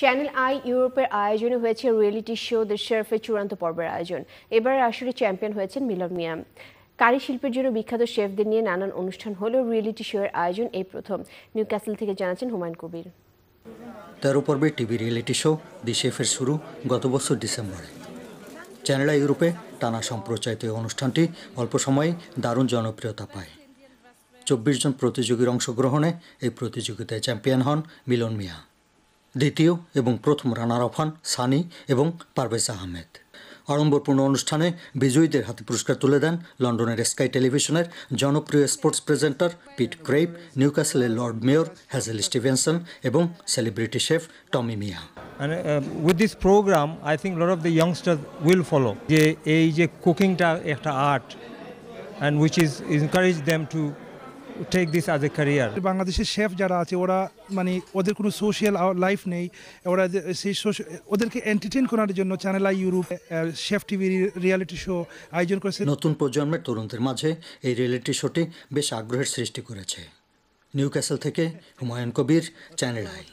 Channel I ইউরোপের আয়োজনে হয়েছে রিয়েলিটি শো দ্য শেফের চূড়ান্ত পর্বের আয়োজন এবার আসলে চ্যাম্পিয়ন হয়েছেন মিলন মিয়া কারি শিল্পের জন্য বিখ্যাত শেফদের নিয়ে নানান অনুষ্ঠান হলেও রিয়েলিটি শো এর আয়োজন এই প্রথম নিউ ক্যাসেল থেকে জানাচ্ছেন হুমায়ুন কবির তেরো পর্বের টিভি রিয়েলিটি শো দি শেফের শুরু গত বছর ডিসেম্বরে চ্যানেল আই ইউরোপে টানা সম্প্রচারিত এই অনুষ্ঠানটি অল্প সময়ে দারুণ জনপ্রিয়তা পায় চব্বিশ জন প্রতিযোগীর অংশগ্রহণে এই প্রতিযোগিতায় চ্যাম্পিয়ন হন মিলন মিয়া দ্বিতীয় এবং প্রথম রানার অফান সানি এবং পারভেজ আহমেদ আড়ম্বরপূর্ণ অনুষ্ঠানে বিজয়ীদের হাতে পুরস্কার তুলে দেন লন্ডনের স্কাই টেলিভিশনের জনপ্রিয় স্পোর্টস প্রেজেন্টার পিট ক্রেপ নিউক্যাসেলের লর্ড মেয়র হ্যাজেল স্টিভেনসন এবং celebrity chef Tommy Miah And uh, with this program, I think a lot of the youngsters will follow. যে এই যে কুকিংটা একটা art and which is encourage them to take this as a career বাংলাদেশের chef যারা আছে ওরা মানে ওদের কোনো সোশ্যাল লাইফ নেই ওরা সেই ওদেরকে এন্টারটেন করার জন্য channel I Europe chef TV reality show আয়োজন করেছে নতুন প্রজন্মের তরুণদের মাঝে এই রিয়েলিটি শোটি বেশ আগ্রহের সৃষ্টি করেছে নিউ ক্যাসেল থেকে হুমায়ুন কবির চ্যানেল আই